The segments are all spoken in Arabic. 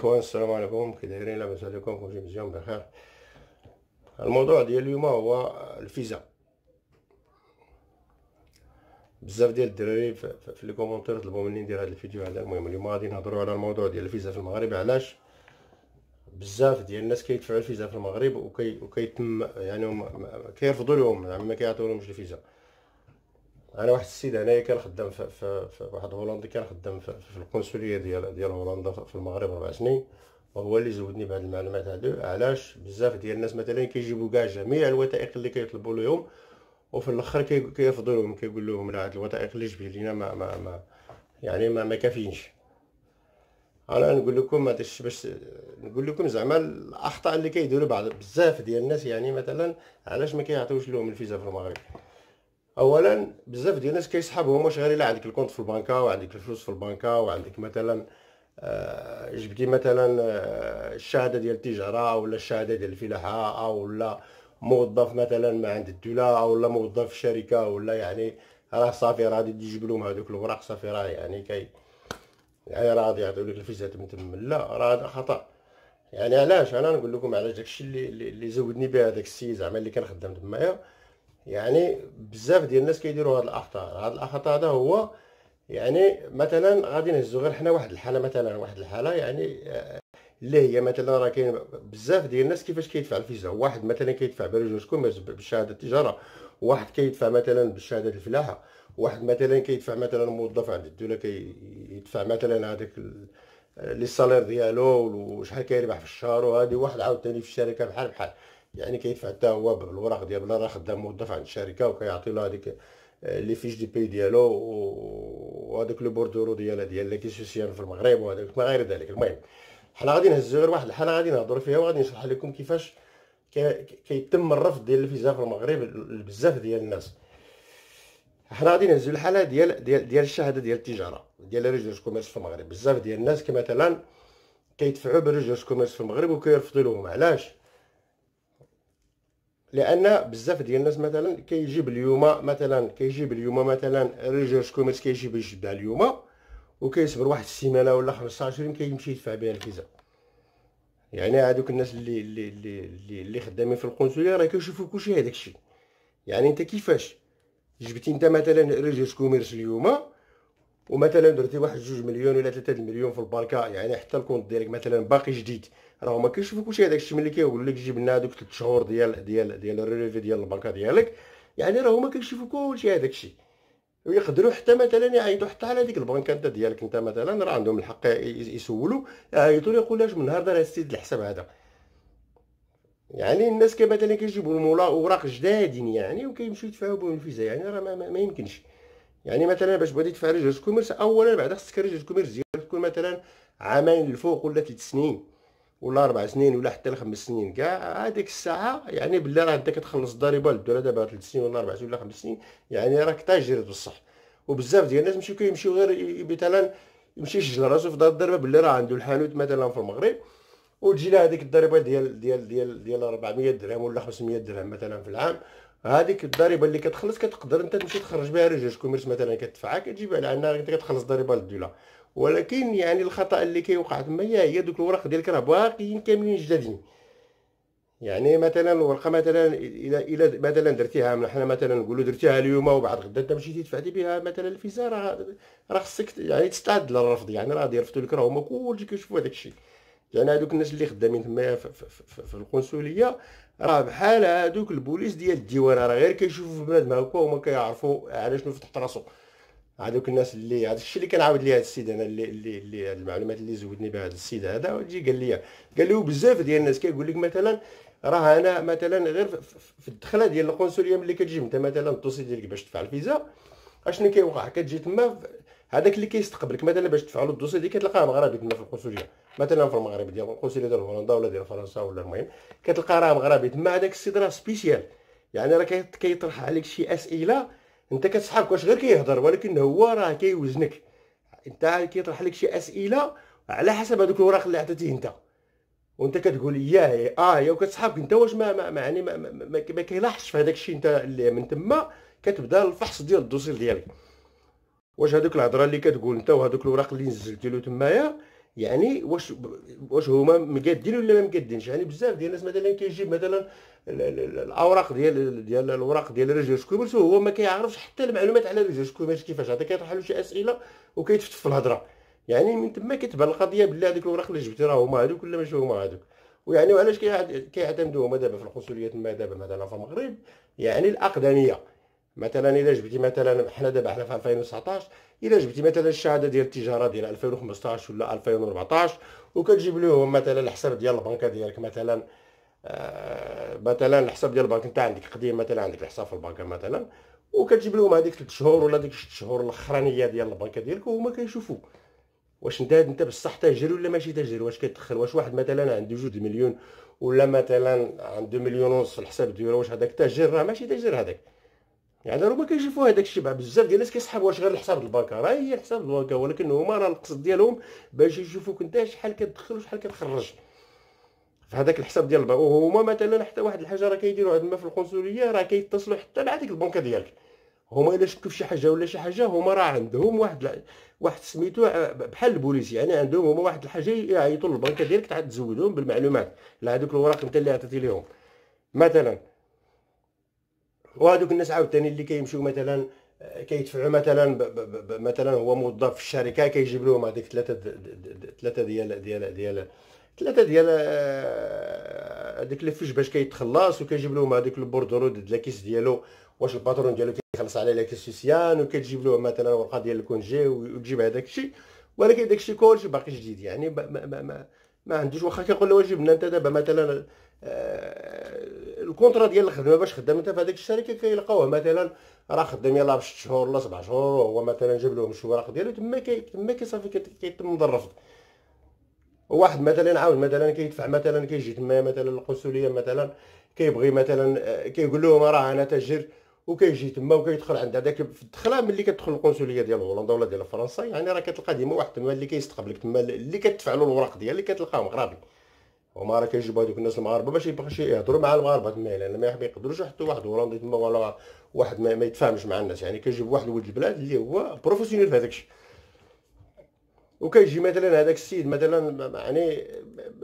اخوان السلام عليكم كي دايرين لاباس عليكم كل شيء مزيان بخير الموضوع ديال اليوم هو الفيزا بزاف ديال الدراري في لي كومونتير طلبوا مني ندير هذا الفيديو هذا المهم اليوم غادي نهضروا على الموضوع ديال الفيزا في المغرب علاش بزاف ديال الناس كيدفعوا الفيزا في المغرب وكي وكيتم يعني كيرفضوا لهم زعما ما كيعطيو لهمش الفيزا انا واحد السيد هنايا كان خدام في, في, في واحد هولندي كان خدام في, في القنصليه ديال ديال هولندا في المغرب ربع سنين وهو اللي زودني بهاد المعلومات هادو علاش بزاف ديال الناس مثلا كيجيبوا كاع جميع الوثائق اللي كيطلبوا لهم وفي الاخر كيفضلوهم لهم كيقول لهم لا هاد الوثائق اللي جبتي لينا ما ما ما يعني ما ما كافينش انا نقول لكم هذا باش نقول لكم زعما الاخطاء اللي كيديروا بعض بزاف ديال الناس يعني مثلا علاش ما كيعطيوش لهم الفيزا في المغرب اولا بزاف ديال الناس كيسحبهم واش غير الا عندك الكونت في البنكه وعندك الفلوس في البنكه وعندك مثلا آه، جبتي مثلا آه، الشهاده ديال التجاره ولا الشهاده ديال الفلاحه او موظف مثلا ما عند الدوله او ولا موظف في شركه ولا يعني راه صافي راه غادي تجيب لهم هذوك الوراق صافي راه يعني كي يعني راه غادي يعطيو لك الفيزات من تم لا راه خطا يعني علاش انا نقول لكم علاش داكشي اللي اللي زودني به هذاك السيد زعما اللي كان خدام تمايا يعني بزاف ديال الناس كيديروا هاد الاخطاء هاد الاخطاء هذا هو يعني مثلا غادي نهزو غير حنا واحد الحاله مثلا واحد الحاله يعني آه، اللي هي مثلا راه كاين بزاف ديال الناس كيفاش كيدفع الفيزا واحد مثلا كيدفع برجوج كوميرس بشهاده التجاره واحد كيدفع مثلا بشهاده الفلاحه واحد مثلا كيدفع مثلا موظف عند الدوله كيدفع مثلا هذاك آه، لي سالير ديالو وشحال كيربح في الشهر وهادي واحد عاوتاني في الشركه بحال بحال يعني كيدفع حتى هو بالوراق ديال راه خدام موظف عند الشركه وكيعطي له هذيك آه، لي فيش دي بي ديالو وهذاك لو بوردورو ديالها ديال لي كيسوسيال في المغرب وهذاك ما غير ذلك المهم حنا غادي نهزو غير واحد الحاله غادي نهضروا فيها وغادي نشرح لكم كيفاش كيتم الرفض ديال الفيزا في المغرب لبزاف ديال الناس حنا غادي نهزو الحاله ديال ديال ديال الشهاده ديال التجاره ديال ريجيس كوميرس في المغرب بزاف ديال الناس كمثلا كيدفعوا بريجيس كوميرس في المغرب وكيرفضوا لهم علاش لان بزاف ديال الناس مثلا كيجيب اليوم مثلا كيجيب اليوم مثلا ريجيرش كوميرس كيجيب الجبده اليوم وكيصبر واحد السيمانه ولا 15 يوم كيمشي يدفع بها الفيزا يعني هادوك الناس اللي اللي اللي اللي خدامين في القنصليه راه كيشوفوا كلشي هذاك الشيء يعني انت كيفاش جبتي انت مثلا ريجيرش كوميرس اليوم ومثلا درتي واحد جوج مليون ولا ثلاثة مليون في البركه يعني حتى الكونت ديالك مثلا باقي جديد راه ما كيشوفوا كلشي هذاك الشيء ملي كيقول لك جيب لنا هذوك ثلاث شهور ديال ديال ديال الريفي ديال البركه ديالك يعني راه هما كيشوفوا كلشي هذاك الشيء ويقدروا حتى مثلا يعيطوا حتى على ديك البنكه انت ديالك انت مثلا راه عندهم الحق يسولوا آه، يعيطوا يقول لك من نهار راه السيد الحساب هذا يعني الناس مثلا كيجيبوا اوراق جدادين يعني وكيمشيو يتفاهموا الفيزا يعني راه ما, ما, ما يمكنش يعني مثلا باش بغيتي تفعل ريجرس كوميرس اولا بعدا خصك ريجرس كوميرس ديالك تكون مثلا عامين الفوق ولا ثلاث سنين ولا اربع سنين ولا حتى لخمس سنين كاع هذيك الساعه يعني بلي راه انت كتخلص الضريبه للدوله دابا ثلاث سنين ولا اربع سنين ولا خمس سنين يعني راك تاجر بصح وبزاف ديال الناس مشيو كيمشيو غير مثلا يمشي يسجل راسو في دار الضريبه بلي راه عنده الحانوت مثلا في المغرب وتجي له هذيك الضريبه ديال ديال ديال ديال 400 درهم ولا 500 درهم مثلا في العام هذيك الضريبه اللي كتخلص كتقدر انت تمشي تخرج بها رجل كوميرس مثلا كتدفعها كتجيبها على انها انت كتخلص ضريبه للدوله ولكن يعني الخطا اللي كيوقع تما هي دوك الوراق ديالك راه باقيين كاملين جدادين يعني مثلا الورقه مثلا الى الى مثلا درتيها حنا مثلا نقولوا درتيها اليوم وبعد غدا انت مشيتي دفعتي بها مثلا الفيزا راه راه خصك يعني تستعد للرفض يعني راه غادي يرفضوا لك راه هما كلشي كيشوفوا هذاك الشيء يعني هادوك الناس اللي خدامين تمايا في, في, في, في القنصليه راه بحال هادوك البوليس ديال الديوان راه غير كيشوفوا ما هكا وما كيعرفوا على شنو فتحت راسو هادوك الناس اللي هذا الشيء اللي كنعاود ليه هاد السيد انا اللي اللي, اللي المعلومات اللي زودني بها هاد السيد هذا وجي قال لي قال لي بزاف ديال الناس كيقول لك مثلا راه انا مثلا غير في الدخله ديال القنصليه ملي كتجي انت مثلا الدوسي ديالك باش تدفع الفيزا اشنو كيوقع كتجي تما هذاك اللي كيستقبلك مثلا باش تفعلوا الدوسي دي كتلقاه مغربي تما في القنصليه مثلا في المغرب ديال القنصليه ديال هولندا ولا ديال فرنسا ولا المهم كتلقى راه مغربي تما هذاك السيد راه سبيسيال يعني راه كيطرح عليك شي اسئله انت كتسحبك واش غير كيهضر ولكن هو راه كيوزنك انت كيطرح لك شي اسئله على حسب هذوك الوراق اللي عطيتيه انت وانت كتقول ياه اه يا وكتسحبك انت واش ما ما يعني ما, ما, ما, ما كيلاحظش في هذاك الشيء انت اللي من تما كتبدا الفحص ديال الدوسي ديالك واش هذوك الهضره اللي كتقول انت وهذوك الوراق اللي نزلتي له تمايا يعني واش واش هما مقادين ولا ما مقادينش يعني بزاف ديال الناس مثلا كيجيب مثلا الاوراق ديال ديال الوراق ديال رجل شكوبلس وهو ما كيعرفش حتى المعلومات على رجل شكوبلس كيفاش هذا كيطرح له شي اسئله وكيتفتف في الهضره يعني من تما كتبان القضيه بلي هذوك الوراق اللي جبتي راه هما هذوك ولا ماشي هما هذوك ويعني وعلاش كيعتمدوا هما دابا في القنصليات ما دابا مثلا في المغرب يعني الاقدميه مثلا الا جبتي مثلا حنا دابا حنا في 2019 الا جبتي مثلا الشهاده ديال التجاره ديال 2015 ولا 2014 وكتجيب لهم مثلا الحساب ديال البنكه ديالك مثلا آه مثلا الحساب ديال البنك نتا عندك قديم مثلا عندك الحساب في البنكه مثلا وكتجيب لهم هذيك 3 شهور ولا ديك 6 شهور الاخرانيه ديال البنكه ديالك وهما كيشوفوا واش انت انت بصح تاجر ولا ماشي تاجر واش كتدخل واش واحد مثلا عنده جوج مليون ولا مثلا عنده مليون ونص في الحساب ديالو واش هذاك تاجر راه ماشي تاجر هذاك يعني ربما كيشوفوا هذاك الشيء بزاف ديال الناس كيسحبوا واش غير الحساب البنكه راه هي الحساب البنكه ولكن هما راه القصد ديالهم باش يشوفوك انت شحال كتدخل وشحال كتخرج في هذاك الحساب ديال البنك وهما مثلا حتى واحد الحاجه راه كيديروا عندنا في القنصليه راه كيتصلوا حتى مع ديك البنكه ديالك هما الا شكوا شي حاجه ولا شي حاجه هما راه عندهم واحد واحد سميتو بحال البوليس يعني عندهم هما واحد الحاجه يعيطوا للبنكه ديالك تعاد تزودهم بالمعلومات على الاوراق الوراق انت اللي عطيتي لهم مثلا وهذوك الناس عاوتاني اللي كيمشيو مثلا آه، كيدفعوا مثلا ب ب ب مثلا هو موظف في الشركه كيجيب لهم هذيك ثلاثه ثلاثه ديال ديال ديال ثلاثه ديال آه، هذيك لي فيش باش كيتخلص وكيجيب لهم هذيك البوردرو ديال الكيس ديالو واش الباترون ديالو كيخلص على لاكيس سوسيان وكتجيب له مثلا ورقه ديال الكونجي وتجيب هذاك الشيء ولكن داك الشيء كلشي باقي جديد يعني ما ما ما ما عنديش واخا كنقول له واجبنا انت دابا مثلا آه، الكونترا ديال الخدمه باش خدام انت في هذيك الشركه كيلقاوه مثلا راه خدام يلاه بشت شهور ولا سبع شهور وهو مثلا جاب لهم الشواراق ديالو تما كي تما كي صافي كيتم الرفض واحد مثلا عاود مثلا كيدفع مثلا كيجي تما مثلا القنصليه مثلا كيبغي مثلا آه، كيقول لهم راه انا تاجر وكيجي تما وكيدخل عند هذاك في الدخله ملي كتدخل القنصليه ديال هولندا ولا ديال فرنسا يعني راه كتلقى ديما واحد تما اللي كيستقبلك تما اللي كتدفع له الوراق ديال اللي كتلقاه مغربي هما راه كيجيبوا هذوك الناس المغاربه باش يبقاش يهضروا مع المغاربه تما لان ما يقدروش يحطوا واحد هولندي تما ولا واحد ما, ما يتفاهمش مع الناس يعني كيجيب واحد ولد البلاد اللي هو بروفيسيونيل في هذاك الشيء وكيجي مثلا هذاك السيد مثلا يعني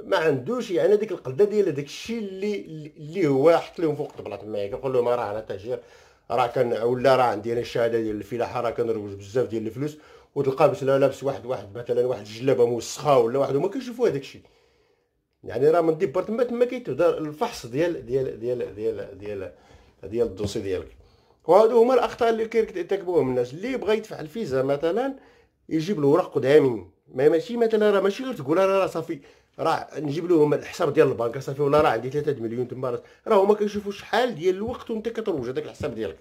ما عندوش يعني ديك القلده ديال داك الشيء اللي اللي هو حط لهم فوق الطبله تما يقول لهم راه انا تاجر راه كان ولا راه عندي انا الشهاده ديال الفلاحه راه كنروج بزاف ديال الفلوس وتلقى مثلا لابس واحد واحد مثلا واحد الجلابه موسخه ولا واحد وما كيشوفوا هذاك الشيء يعني راه من ديبارتمنت ما كيتبدا الفحص ديال ديال ديال ديال ديال ديال الدوسي ديالك وهادو هما الاخطاء اللي كيرتكبوهم الناس اللي بغى يدفع الفيزا مثلا يجيب الوراق قدامي ما ماشي مثلا راه ماشي غير تقول راه صافي راه نجيب لهم الحساب ديال البنك صافي ولا راه عندي 3 مليون تما راه هما كيشوفوا شحال ديال الوقت وانت كتروج هذاك الحساب ديالك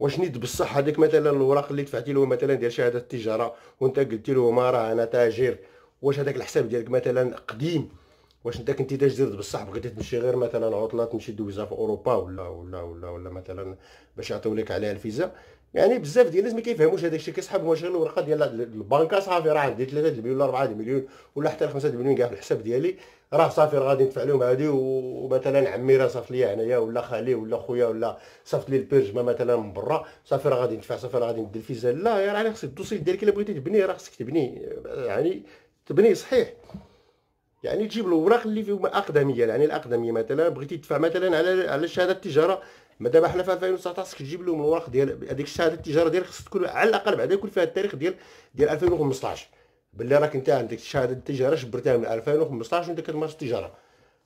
واش نيت بصح هذيك مثلا الوراق اللي دفعتي له مثلا ديال شهاده التجاره وانت قلتي له ما راه انا تاجر واش هذاك الحساب ديالك مثلا قديم واش انت كنتي تاجر بصح بغيتي تمشي غير مثلا عطله تمشي دويزها في اوروبا ولا ولا ولا ولا مثلا باش يعطيو لك عليها الفيزا يعني بزاف ديال الناس ما كيفهموش هذاك الشيء كيسحبهم غير الورقه ديال البنكه صافي راه عندي 3 المليون ولا 4 المليون ولا حتى 5 المليون كاع في الحساب ديالي راه صافي راه غادي ندفع لهم هادي ومثلا عمي راه صافي ليا هنايا ولا خالي ولا خويا ولا صافي لي ما مثلا من برا صافي راه غادي ندفع صافي راه غادي ندير الفيزا لا راه خصك الدوسيل ديالك الا بغيتي تبنيه راه خصك تبنيه يعني تبنيه صحيح يعني تجيب الاوراق اللي فيهم اقدميه يعني الاقدميه مثلا بغيتي تدفع مثلا على على شهاده التجاره ما دابا حنا في 2019 خصك تجيب لهم الورق ديال هذيك الشهاده التجاره ديالك خصك تكون على الاقل بعدا يكون فيها التاريخ ديال ديال 2015 باللي راك انت عندك شهاده التجاره جبرتها من 2015 وانت كتمارس التجاره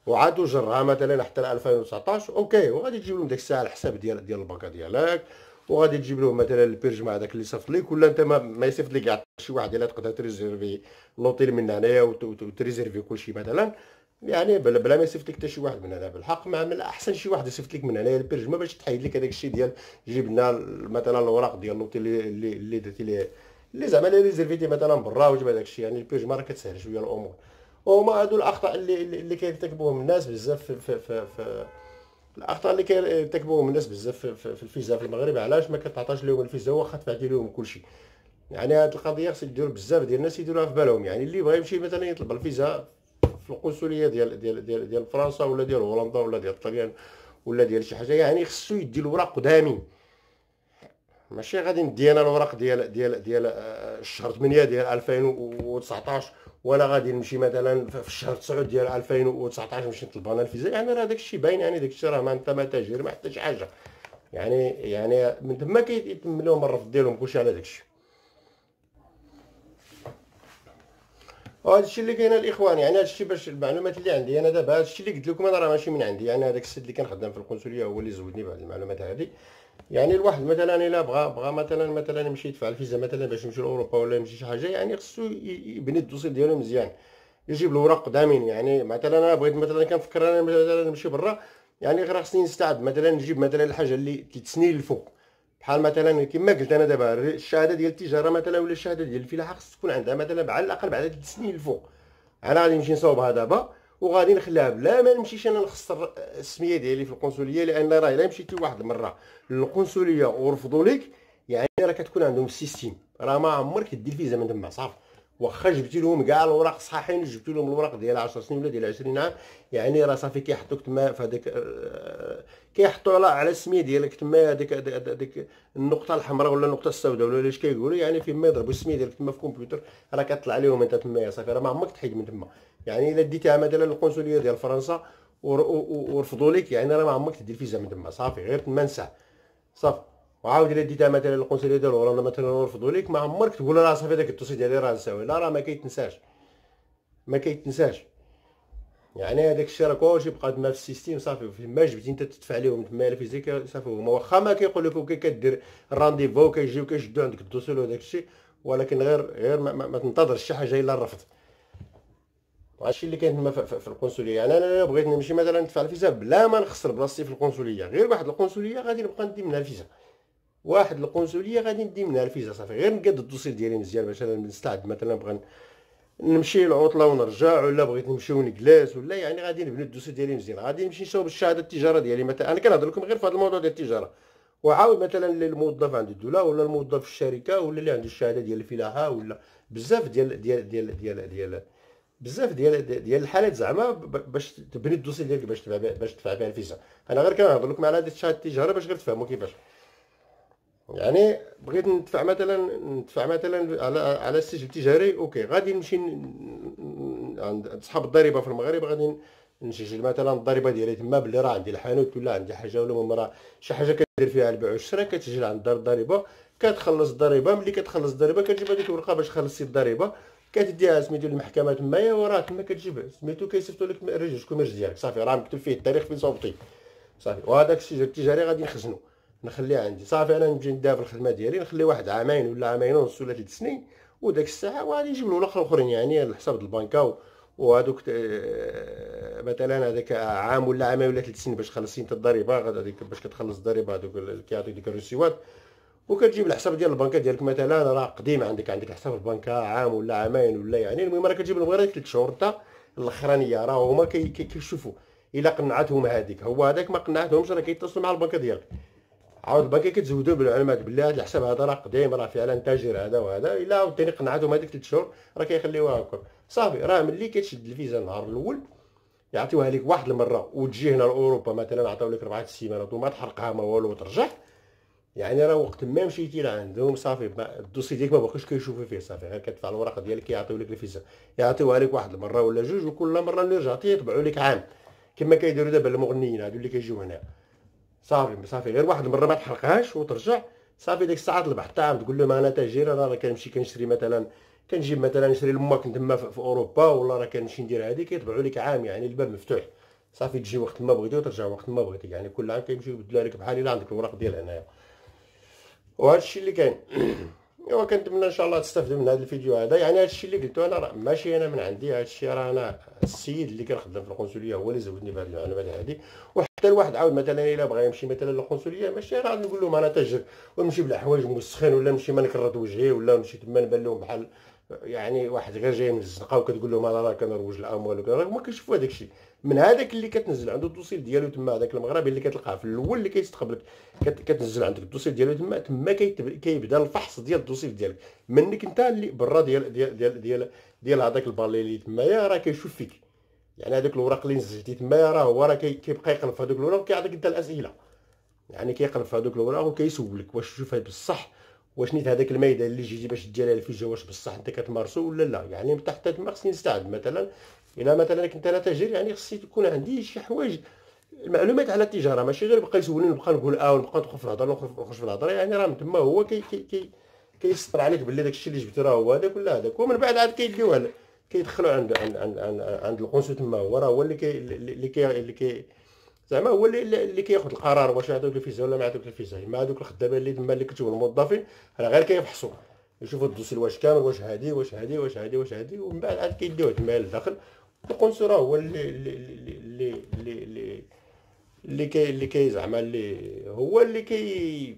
وعاد جرها مثلا حتى 2019 اوكي وغادي تجيب لهم ديك الساعه الحساب ديال ديال البنكه ديالك وغادي تجيب لهم مثلا البيرج مع داك اللي صيفط ليك ولا انت ما, ما يصيفط لك شي واحد الا تقدر تريزيرفي لوطيل من هنايا وتريزيرفي كلشي مثلا يعني بلا بلا ما يصيفط لك حتى شي واحد من هنا بالحق ما من احسن شي واحد يصيفط لك من هنايا ما باش تحيد لك هذاك الشيء ديال جيب لنا مثلا الاوراق ديال النوتي اللي اللي اللي درتي ليه اللي زعما اللي ريزيرفيتي مثلا برا وجب هذاك الشيء يعني البرج ما راه كتسهل شويه الامور وهما هادو الاخطاء اللي اللي كيرتكبوهم الناس بزاف في في في, في الاخطاء اللي كيرتكبوهم الناس بزاف في, في, في الفيزا في المغرب علاش ما كتعطاش لهم الفيزا واخا تبعتي لهم كلشي يعني هاد القضيه خص يديروا بزاف ديال الناس يديروها في بالهم يعني اللي بغى يمشي مثلا يطلب الفيزا في القنصليه ديال ديال ديال ديال فرنسا ولا ديال هولندا ولا ديال الطليان ولا ديال شي حاجه يعني خصو يدي الوراق قدامي ماشي غادي ندي انا الوراق ديال ديال ديال آه، الشهر 8 ديال 2019 ولا غادي نمشي مثلا في الشهر 9 ديال 2019 نمشي نطلب انا الفيزا يعني راه داكشي باين يعني داكشي راه ما انت ما تاجر ما حتى شي حاجه يعني يعني من تما كيتم لهم الرفض ديالهم كلشي على داكشي وهذا الشيء اللي كاين الاخوان يعني هذا الشيء باش المعلومات اللي عندي انا دابا هذا الشيء اللي قلت لكم انا راه ماشي من عندي يعني هذاك السيد اللي كان خدام في القنصليه هو اللي زودني بهذه المعلومات هذه يعني الواحد مثلا الا بغى بغى مثلا مثلا يمشي يدفع الفيزا مثلا باش يمشي لاوروبا ولا يمشي شي حاجه يعني خصو يبني الدوسي ديالو مزيان يجيب الاوراق دامين يعني مثلا انا بغيت مثلا كنفكر انا مثلا نمشي برا يعني غير خصني نستعد مثلا نجيب مثلا الحاجه اللي تسني للفوق بحال مثلا كما قلت انا دابا الشهاده ديال التجاره مثلا ولا الشهاده ديال الفلاحه خص تكون عندها مثلا على الاقل بعد 3 سنين الفوق انا غادي نمشي نصوبها دابا وغادي نخليها بلا ما نمشيش انا نخسر السميه ديالي في القنصليه لان راه الا مشيتي واحد المره للقنصليه ورفضوا لك يعني راه كتكون عندهم السيستيم راه ما عمرك دير فيزا من تما صافي واخا جبتي لهم كاع الوراق صحاحين جبتي لهم الوراق ديال 10 سنين ولا ديال 20 عام يعني راه صافي كيحطوك تما في هذاك آه، كيحطوا على على السميه ديالك تما هذيك هذيك النقطه الحمراء ولا النقطه السوداء ولا اش كيقولوا يعني فين ما يضربوا السميه ديالك تما في الكمبيوتر راه كطلع لهم انت تما صافي راه ما عمرك تحيد من تما يعني الا ديتها مثلا للقنصليه ديال فرنسا ورفضوا لك يعني راه ما عمرك تدير فيزا من تما صافي غير تما نسى صافي وعاود الا ديتها مثلا للقنصليه ديالو ولا مثلا ورفضوا ليك ما عمرك تقول راه صافي داك الدوسي ديالي راه نساوي لا راه ما كيتنساش ما كيتنساش يعني هذاك الشيء راه كلشي بقى تما في السيستيم صافي ما جبتي انت تدفع لهم تما في زيك صافي هما واخا ما كيقول لك وكي كدير الرانديفو كيجيو كيشدوا عندك الدوسول وداك الشيء ولكن غير غير ما, ما, ما تنتظرش شي حاجه الا الرفض هادشي اللي كاين في, في القنصليه يعني انا بغيت نمشي مثلا ندفع الفيزا بلا ما نخسر بلاصتي في القنصليه غير واحد القنصليه غادي نبقى ندي منها الفيزا واحد القنصليه غادي ندي منها الفيزا صافي غير نقاد الدوسير ديالي مزيان مثلا نستعد مثلا بغا نمشي العطله ونرجع ولا بغيت نمشي ونجلس ولا يعني غادي نبني الدوسير ديالي مزيان غادي نمشي نشوف الشهاده التجاره ديالي مثلا انا كنهضر لكم غير في هذا الموضوع ديال التجاره وعاود مثلا للموظف عند الدوله ولا الموظف في الشركه ولا اللي عنده الشهاده ديال الفلاحه ولا بزاف ديال ديال ديال ديال ديال بزاف ديال ديال الحالات زعما باش تبني الدوسي ديالك باش تدفع باش تدفع بها الفيزا انا غير كنهضر لكم على هذه الشهاده التجاره باش غير تفهموا كيفاش يعني بغيت ندفع مثلا ندفع مثلا على على السجل التجاري اوكي غادي نمشي عند اصحاب الضريبه في المغرب غادي نسجل مثلا الضريبه ديالي تما بلي راه عندي الحانوت ولا عندي حاجه ولا مره شي حاجه كدير فيها البيع والشراء كتسجل عند دار الضريبه كتخلص الضريبه ملي كتخلص الضريبه كتجيب هذيك الورقه باش خلصتي الضريبه كتديها سميتو للمحكمه تمايا وراه تما كتجيب سميتو كيصيفطوا لك الرجل الكوميرس ديالك صافي راه مكتوب فيه التاريخ فين صوبتي صافي وهذاك السجل التجاري غادي نخزنو نخليه عندي صافي انا نمشي في الخدمه ديالي نخلي واحد عامين ولا عامين ونص ولا ثلاث سنين وداك الساعه وغادي نجيب له اخرين يعني على حساب البنكه وهذوك مثلا هذاك عام ولا عامين ولا ثلاث سنين باش خلصتي انت الضريبه غادي باش كتخلص الضريبه هذوك اللي كيعطيك ديك الرسيوات وكتجيب الحساب ديال البنكه ديالك مثلا راه قديم عندك عندك حساب في البنكه عام ولا عامين ولا يعني المهم راه كتجيب لهم غير ثلاث شهور انت الاخرانيه راه هما كيشوفوا الا قنعتهم هذيك هو هذاك ما قنعتهمش راه كيتصلوا مع البنكه ديالك عاود باقي كتزودوا بالمعلومات بالله هذا الحساب هذا راه قديم راه فعلا تاجر هذا وهذا الا عاوتاني قنعتهم هذيك 3 شهور راه كيخليوها هكا صافي راه ملي كتشد الفيزا النهار الاول يعطيوها لك واحد المره وتجي هنا لاوروبا مثلا عطاو لك ربعه سيمانات وما تحرقها ما والو وترجع يعني راه وقت ما مشيتي لعندهم صافي الدوسي ديالك ما بقاش كيشوفوا فيه صافي غير كتدفع الوراق ديالك يعطيو لك الفيزا يعطيوها لك واحد المره ولا جوج وكل مره اللي رجعتي يطبعوا لك عام كما كيديروا دابا المغنيين هادو اللي كيجيو هنا صافي صافي غير واحد المره ما تحرقهاش وترجع صافي ديك الساعه طلب تاع تقول له ما انا تاجر انا راه كنمشي كنشري مثلا كنجيب مثلا نشري الماك تما في اوروبا ولا راه كنمشي ندير هذه كيطبعوا لك عام يعني الباب مفتوح صافي تجي وقت ما بغيتي وترجع وقت ما بغيتي يعني كل عام كيمشيو يبدلوها لك بحال الا عندك الوراق ديال هنايا وهذا الشيء اللي كاين ايوا كنتمنى ان شاء الله تستافدوا من هذا الفيديو هذا يعني هذا الشيء اللي قلتو انا راه ماشي انا من عندي هذا الشيء راه انا السيد اللي كنخدم في القنصليه هو اللي زودني بهذه المعلومات هذه حتى الواحد عاود مثلا الا بغى يمشي مثلا للقنصليه ماشي راه نقول لهم انا تاجر ونمشي بلا حوايج موسخين ولا نمشي ما نكرط وجهي ولا نمشي تما نبان لهم بحال يعني واحد غير جاي من الزنقه وكتقول لهم انا راه كنروج الاموال وكذا ما كيشوفوا هذاك الشيء من هذاك اللي كتنزل عنده الدوسيل ديالو تما هذاك المغربي اللي كتلقاه في الاول اللي كيستقبلك كتنزل عندك الدوسيل ديالو تما تما كيبدا الفحص ديال الدوسيل ديالك منك انت اللي برا ديال ديال ديال ديال, ديال هذاك البالي اللي تمايا راه كيشوف فيك يعني هذوك الوراق اللي نزلتي تما راه هو راه كيبقى يقلب في هذوك الوراق وكيعطيك انت الاسئله يعني كيقلب في هذوك الوراق وكيسولك واش شوف هاد بصح واش نيت هذاك الميدان اللي جيتي باش في الفيجا واش بصح انت كتمارسو ولا لا يعني تحت ما تما خصني نستعد مثلا الا مثلا كنت انا تاجر يعني خصني تكون عندي شي حوايج المعلومات على التجاره ماشي غير بقى يسولني نبقى نقول اه ونبقى ندخل في الهضره ونخرج في الهضره يعني راه من تما هو كي كي كي كيسطر عليك بلي داكشي اللي جبتي راه هو هذاك ولا هذاك ومن بعد عاد كيديوه كيدخلوا عند عند عند عند, عند القنصل تما هو راه هو اللي كي اللي كي اللي كي زعما هو اللي اللي كياخذ القرار واش يعطيوك الفيزا ولا ما يعطيوك الفيزا ما هذوك الخدامه اللي تما اللي كتبوا الموظفين راه غير كيفحصوا يشوفوا الدوسي واش كامل واش هادي واش هادي واش هادي واش هادي ومن بعد عاد كيديوه تما للداخل القنصل راه هو اللي اللي اللي اللي اللي اللي كي اللي كي زعما اللي هو اللي كي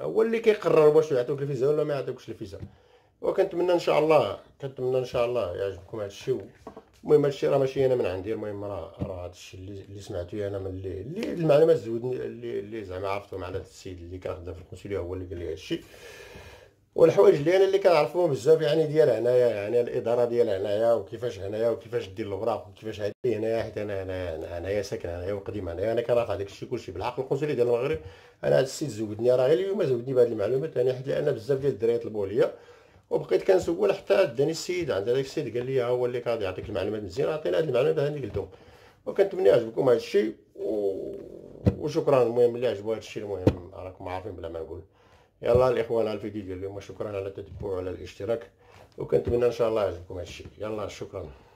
هو اللي كيقرر واش يعطيوك الفيزا ولا ما يعطيوكش الفيزا وكنتمنى ان شاء الله كنتمنى ان شاء الله يعجبكم هذا الشيء المهم هذا الشيء راه ماشي انا من عندي المهم راه راه هذا الشيء اللي, اللي سمعته انا من اللي اللي المعلومات زودني اللي, اللي زعما عرفتو مع هذا السيد اللي كان خدام في الكونسيليا هو اللي قال لي هذا الشيء والحوايج اللي انا اللي كنعرفهم بزاف يعني ديال هنايا يعني الاداره ديال هنايا وكيفاش هنايا وكيفاش دير الوراق وكيفاش هادي هنايا حيت انا انا هنايا ساكن هنايا وقديم هنايا انا كنعرف هذاك الشيء كلشي بالعقل القنصلي ديال المغرب انا هاد السيد زودني راه غير اليوم زودني بهاد المعلومات يعني حيت لان بزاف ديال الدراري طلبوا ليا وبقيت كنسول حتى داني السيد عند هذاك السيد قال لي ها هو اللي غادي يعطيك المعلومات مزيان عطينا هاد المعلومات اللي قلتو وكنتمنى يعجبكم هاد الشيء و... وشكرا المهم اللي عجبو هاد الشيء المهم راكم عارفين بلا ما نقول يلا الاخوان على الفيديو ديال اليوم شكرا على التتبع وعلى الاشتراك وكنتمنى ان شاء الله يعجبكم هاد الشيء يلا شكرا